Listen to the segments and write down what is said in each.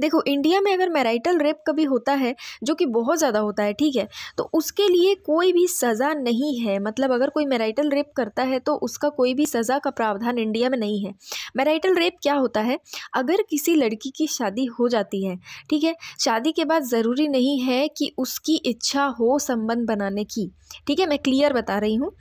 देखो इंडिया में अगर मैराइटल रेप कभी होता है जो कि बहुत ज़्यादा होता है ठीक है तो उसके लिए कोई भी सज़ा नहीं है मतलब अगर कोई मैराइटल रेप करता है तो उसका कोई भी सज़ा का प्रावधान इंडिया में नहीं है मैराइटल रेप क्या होता है अगर किसी लड़की की शादी हो जाती है ठीक है शादी के बाद ज़रूरी नहीं है कि उसकी इच्छा हो संबंध बनाने की ठीक है मैं क्लियर बता रही हूँ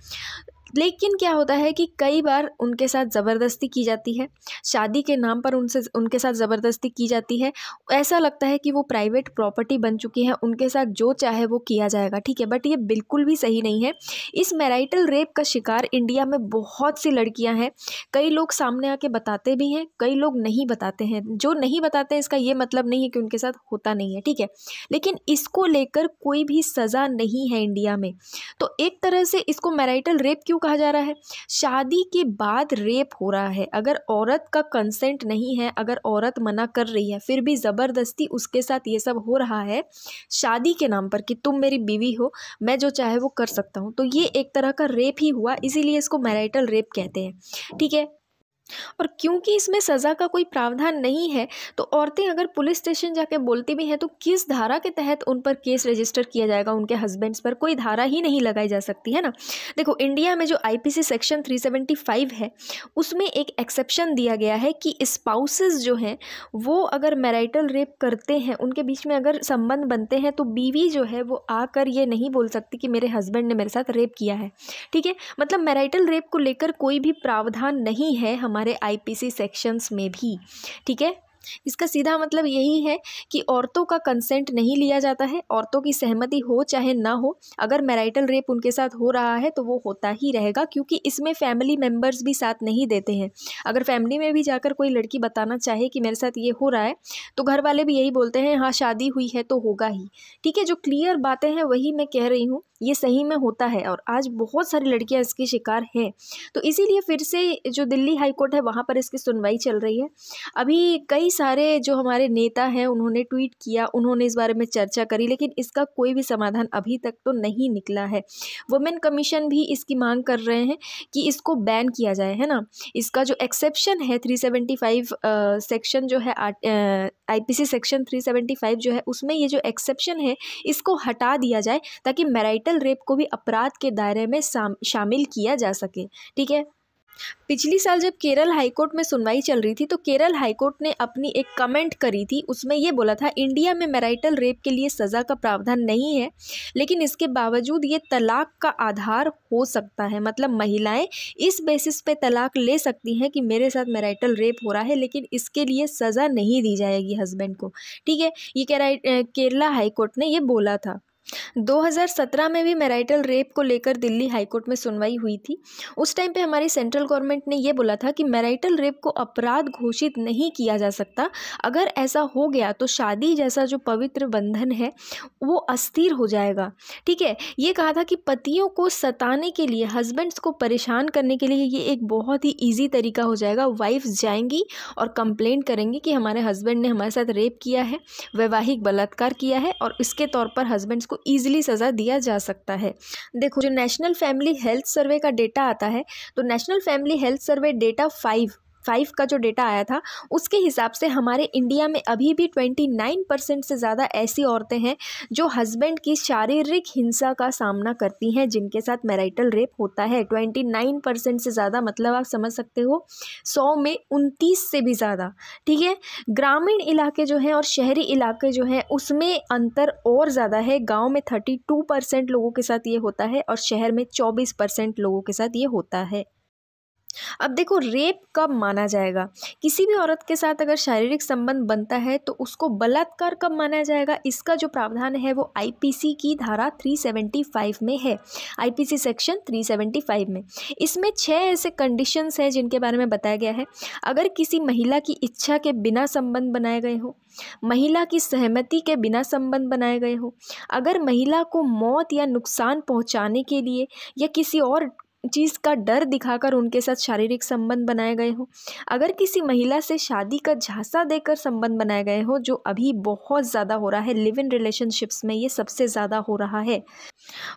लेकिन क्या होता है कि कई बार उनके साथ ज़बरदस्ती की जाती है शादी के नाम पर उनसे उनके साथ ज़बरदस्ती की जाती है ऐसा लगता है कि वो प्राइवेट प्रॉपर्टी बन चुकी हैं उनके साथ जो चाहे वो किया जाएगा ठीक है बट ये बिल्कुल भी सही नहीं है इस मैराइटल रेप का शिकार इंडिया में बहुत सी लड़कियाँ हैं कई लोग सामने आके बताते भी हैं कई लोग नहीं बताते हैं जो नहीं बताते हैं इसका ये मतलब नहीं है कि उनके साथ होता नहीं है ठीक है लेकिन इसको लेकर कोई भी सज़ा नहीं है इंडिया में तो एक तरह से इसको मैराइटल रेप क्यों कहा जा रहा है शादी के बाद रेप हो रहा है अगर औरत का कंसेंट नहीं है अगर औरत मना कर रही है फिर भी ज़बरदस्ती उसके साथ ये सब हो रहा है शादी के नाम पर कि तुम मेरी बीवी हो मैं जो चाहे वो कर सकता हूँ तो ये एक तरह का रेप ही हुआ इसीलिए इसको मैरिटल रेप कहते हैं ठीक है और क्योंकि इसमें सज़ा का कोई प्रावधान नहीं है तो औरतें अगर पुलिस स्टेशन जाके बोलती भी हैं तो किस धारा के तहत उन पर केस रजिस्टर किया जाएगा उनके हस्बैंड्स पर कोई धारा ही नहीं लगाई जा सकती है ना देखो इंडिया में जो आईपीसी सेक्शन 375 है उसमें एक एक्सेप्शन दिया गया है कि स्पाउसेस जो हैं वो अगर मैराइटल रेप करते हैं उनके बीच में अगर संबंध बनते हैं तो बीवी जो है वो आकर ये नहीं बोल सकती कि मेरे हस्बैंड ने मेरे साथ रेप किया है ठीक है मतलब मैराइटल रेप को लेकर कोई भी प्रावधान नहीं है हमारे हमारे आईपीसी सेक्शंस में भी ठीक है इसका सीधा मतलब यही है कि औरतों का कंसेंट नहीं लिया जाता है औरतों की सहमति हो चाहे ना हो अगर मैराइटल रेप उनके साथ हो रहा है तो वो होता ही रहेगा क्योंकि इसमें फैमिली मेम्बर्स भी साथ नहीं देते हैं अगर फैमिली में भी जाकर कोई लड़की बताना चाहे कि मेरे साथ ये हो रहा है तो घर वाले भी यही बोलते हैं हाँ शादी हुई है तो होगा ही ठीक है जो क्लियर बातें हैं वही मैं कह रही हूँ ये सही में होता है और आज बहुत सारी लड़कियाँ इसकी शिकार हैं तो इसीलिए फिर से जो दिल्ली हाई कोर्ट है वहाँ पर इसकी सुनवाई चल रही है अभी कई सारे जो हमारे नेता हैं उन्होंने ट्वीट किया उन्होंने इस बारे में चर्चा करी लेकिन इसका कोई भी समाधान अभी तक तो नहीं निकला है वुमेन कमीशन भी इसकी मांग कर रहे हैं कि इसको बैन किया जाए है ना इसका जो एक्सेप्शन है थ्री सेवेंटी फाइव सेक्शन जो है आईपीसी सेक्शन 375 जो है उसमें ये जो एक्सेप्शन है इसको हटा दिया जाए ताकि मैराइटल रेप को भी अपराध के दायरे में शामिल किया जा सके ठीक है पिछली साल जब केरल हाईकोर्ट में सुनवाई चल रही थी तो केरल हाईकोर्ट ने अपनी एक कमेंट करी थी उसमें यह बोला था इंडिया में मैराइटल रेप के लिए सज़ा का प्रावधान नहीं है लेकिन इसके बावजूद ये तलाक का आधार हो सकता है मतलब महिलाएं इस बेसिस पे तलाक ले सकती हैं कि मेरे साथ मैराइटल रेप हो रहा है लेकिन इसके लिए सज़ा नहीं दी जाएगी हस्बैंड को ठीक है ये केरला हाईकोर्ट ने यह बोला था 2017 में भी मैराइटल रेप को लेकर दिल्ली हाईकोर्ट में सुनवाई हुई थी उस टाइम पे हमारी सेंट्रल गवर्नमेंट ने यह बोला था कि मैराइटल रेप को अपराध घोषित नहीं किया जा सकता अगर ऐसा हो गया तो शादी जैसा जो पवित्र बंधन है वो अस्थिर हो जाएगा ठीक है ये कहा था कि पतियों को सताने के लिए हस्बैंड्स को परेशान करने के लिए ये एक बहुत ही ईजी तरीका हो जाएगा वाइफ जाएंगी और कंप्लेन करेंगी कि हमारे हस्बैंड ने हमारे साथ रेप किया है वैवाहिक बलात्कार किया है और इसके तौर पर हस्बैंड्स को ईजिली सज़ा दिया जा सकता है देखो जो नेशनल फैमिली हेल्थ सर्वे का डेटा आता है तो national family health survey data five five का जो डेटा आया था उसके हिसाब से हमारे इंडिया में अभी भी ट्वेंटी नाइन परसेंट से ज़्यादा ऐसी औरतें हैं जो हस्बैंड की शारीरिक हिंसा का सामना करती हैं जिनके साथ मैराइटल रेप होता है ट्वेंटी नाइन परसेंट से ज़्यादा मतलब आप समझ सकते हो सौ में उनतीस से भी ज़्यादा ठीक है ग्रामीण इलाके जो हैं और शहरी इलाके जो हैं उसमें अंतर और ज़्यादा है गाँव में थर्टी टू परसेंट लोगों के साथ ये होता है और शहर में चौबीस परसेंट लोगों के साथ ये होता है अब देखो रेप कब माना जाएगा किसी भी औरत के साथ अगर शारीरिक संबंध बनता है तो उसको बलात्कार कब माना जाएगा इसका जो प्रावधान है वो आईपीसी की धारा 375 में है आईपीसी सेक्शन 375 में इसमें छः ऐसे कंडीशंस हैं जिनके बारे में बताया गया है अगर किसी महिला की इच्छा के बिना संबंध बनाए गए हो महिला की सहमति के बिना संबंध बनाए गए हो अगर महिला को मौत या नुकसान पहुँचाने के लिए या किसी और चीज़ का डर दिखाकर उनके साथ शारीरिक संबंध बनाए गए हों अगर किसी महिला से शादी का झांसा देकर संबंध बनाए गए हो जो अभी बहुत ज़्यादा हो रहा है लिव इन रिलेशनशिप्स में ये सबसे ज़्यादा हो रहा है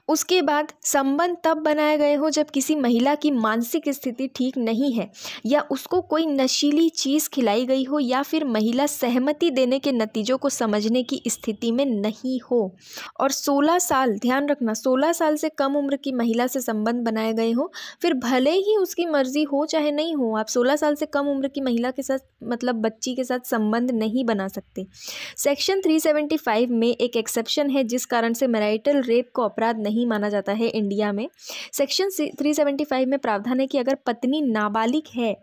उसके बाद संबंध तब बनाए गए हों जब किसी महिला की मानसिक स्थिति ठीक नहीं है या उसको कोई नशीली चीज़ खिलाई गई हो या फिर महिला सहमति देने के नतीजों को समझने की स्थिति में नहीं हो और सोलह साल ध्यान रखना सोलह साल से कम उम्र की महिला से संबंध बनाए गए हो फिर भले ही उसकी मर्ज़ी हो चाहे नहीं हो आप सोलह साल से कम उम्र की महिला के साथ मतलब बच्ची के साथ संबंध नहीं बना सकते सेक्शन 375 में एक एक्सेप्शन है जिस कारण से मैरिटल रेप को अपराध नहीं माना जाता है इंडिया में सेक्शन 375 में प्रावधान है कि अगर पत्नी नाबालिग है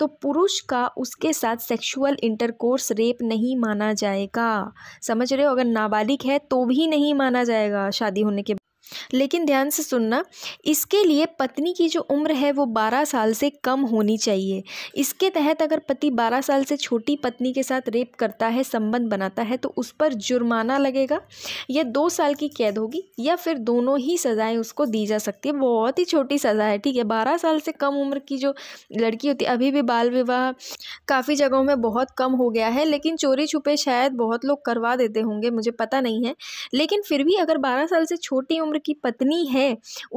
तो पुरुष का उसके साथ सेक्शुअल इंटरकोर्स रेप नहीं माना जाएगा समझ रहे हो अगर नाबालिग है तो भी नहीं माना जाएगा शादी होने के लेकिन ध्यान से सुनना इसके लिए पत्नी की जो उम्र है वो बारह साल से कम होनी चाहिए इसके तहत अगर पति बारह साल से छोटी पत्नी के साथ रेप करता है संबंध बनाता है तो उस पर जुर्माना लगेगा या दो साल की कैद होगी या फिर दोनों ही सजाएं उसको दी जा सकती है बहुत ही छोटी सज़ा है ठीक है बारह साल से कम उम्र की जो लड़की होती है अभी भी बाल विवाह काफ़ी जगहों में बहुत कम हो गया है लेकिन चोरी छुपे शायद बहुत लोग करवा देते होंगे मुझे पता नहीं है लेकिन फिर भी अगर बारह साल से छोटी उम्र की पत्नी है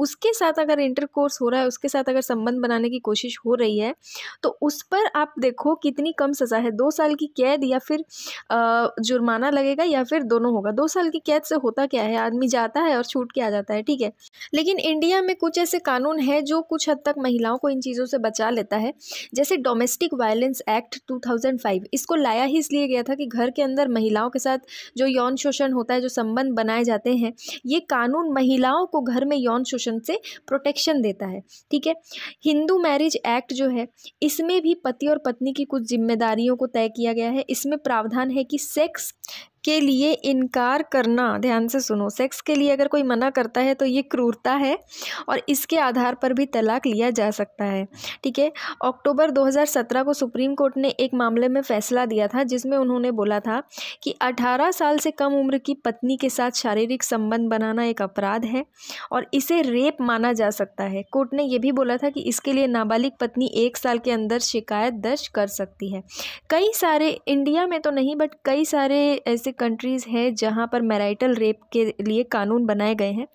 उसके साथ अगर इंटरकोर्स हो रहा है उसके साथ अगर संबंध बनाने की कोशिश हो रही है तो उस पर आप देखो कितनी कम सज़ा है दो साल की कैद या फिर जुर्माना लगेगा या फिर दोनों होगा दो साल की कैद से होता क्या है आदमी जाता है और छूट के आ जाता है ठीक है लेकिन इंडिया में कुछ ऐसे कानून है जो कुछ हद तक महिलाओं को इन चीज़ों से बचा लेता है जैसे डोमेस्टिक वायलेंस एक्ट 2005 इसको लाया ही इसलिए गया था कि घर के अंदर महिलाओं के साथ जो यौन शोषण होता है जो संबंध बनाए जाते हैं ये कानून महिला महिलाओं को घर में यौन शोषण से प्रोटेक्शन देता है ठीक है हिंदू मैरिज एक्ट जो है इसमें भी पति और पत्नी की कुछ जिम्मेदारियों को तय किया गया है इसमें प्रावधान है कि सेक्स के लिए इनकार करना ध्यान से सुनो सेक्स के लिए अगर कोई मना करता है तो ये क्रूरता है और इसके आधार पर भी तलाक लिया जा सकता है ठीक है अक्टूबर 2017 को सुप्रीम कोर्ट ने एक मामले में फ़ैसला दिया था जिसमें उन्होंने बोला था कि 18 साल से कम उम्र की पत्नी के साथ शारीरिक संबंध बनाना एक अपराध है और इसे रेप माना जा सकता है कोर्ट ने यह भी बोला था कि इसके लिए नाबालिग पत्नी एक साल के अंदर शिकायत दर्ज कर सकती है कई सारे इंडिया में तो नहीं बट कई सारे ऐसे कंट्रीज़ हैं जहाँ पर मैराइटल रेप के लिए कानून बनाए गए हैं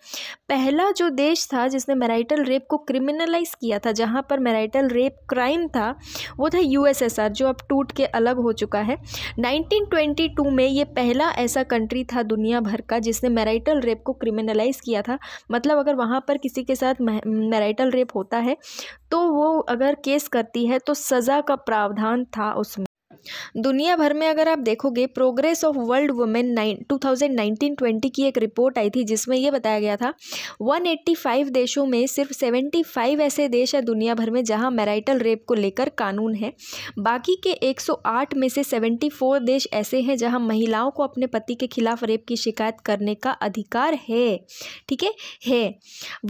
पहला जो देश था जिसने मैराइटल रेप को क्रिमिनलाइज किया था जहाँ पर मैराइटल रेप क्राइम था वो था यूएसएसआर जो अब टूट के अलग हो चुका है 1922 में ये पहला ऐसा कंट्री था दुनिया भर का जिसने मैराइटल रेप को क्रिमिनलाइज किया था मतलब अगर वहाँ पर किसी के साथ मैराइटल रेप होता है तो वो अगर केस करती है तो सज़ा का प्रावधान था उसमें दुनिया भर में अगर आप देखोगे progress of world women nine two thousand nineteen twenty की एक रिपोर्ट आई थी जिसमें यह बताया गया था वन एट्टी फाइव देशों में सिर्फ सेवेंटी फाइव ऐसे देश है दुनिया भर में जहाँ मैराइटल रेप को लेकर कानून है बाकी के एक सौ आठ में से सेवेंटी फोर देश ऐसे हैं जहाँ महिलाओं को अपने पति के खिलाफ रेप की शिकायत करने का अधिकार है ठीक है है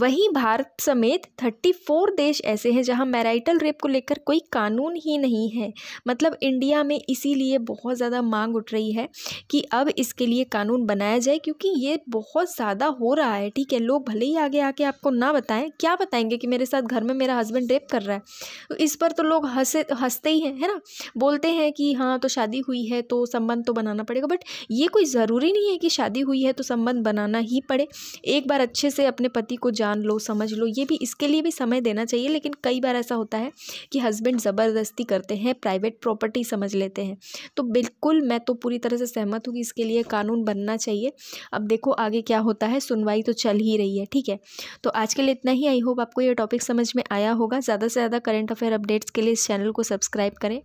वहीं भारत समेत थर्टी फोर देश ऐसे हैं जहाँ मैराइटल रेप को लेकर कोई कानून ही नहीं है मतलब इंडिया शिक्षा में इसीलिए बहुत ज़्यादा मांग उठ रही है कि अब इसके लिए कानून बनाया जाए क्योंकि ये बहुत ज़्यादा हो रहा है ठीक है लोग भले ही आगे आके आपको ना बताएं क्या बताएंगे कि मेरे साथ घर में मेरा हस्बैंड रेप कर रहा है तो इस पर तो लोग हंसे हंसते ही हैं है ना बोलते हैं कि हाँ तो शादी हुई है तो संबंध तो बनाना पड़ेगा बट ये कोई ज़रूरी नहीं है कि शादी हुई है तो संबंध बनाना ही पड़े एक बार अच्छे से अपने पति को जान लो समझ लो ये भी इसके लिए भी समय देना चाहिए लेकिन कई बार ऐसा होता है कि हस्बैंड ज़बरदस्ती करते हैं प्राइवेट प्रॉपर्टी समझ समझ लेते हैं तो बिल्कुल मैं तो पूरी तरह से सहमत हूँ कि इसके लिए कानून बनना चाहिए अब देखो आगे क्या होता है सुनवाई तो चल ही रही है ठीक है तो आज के लिए इतना ही आई होप आपको ये टॉपिक समझ में आया होगा ज़्यादा से ज़्यादा करंट अफेयर अपडेट्स के लिए इस चैनल को सब्सक्राइब करें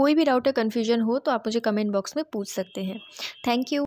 कोई भी डाउट या कन्फ्यूजन हो तो आप मुझे कमेंट बॉक्स में पूछ सकते हैं थैंक यू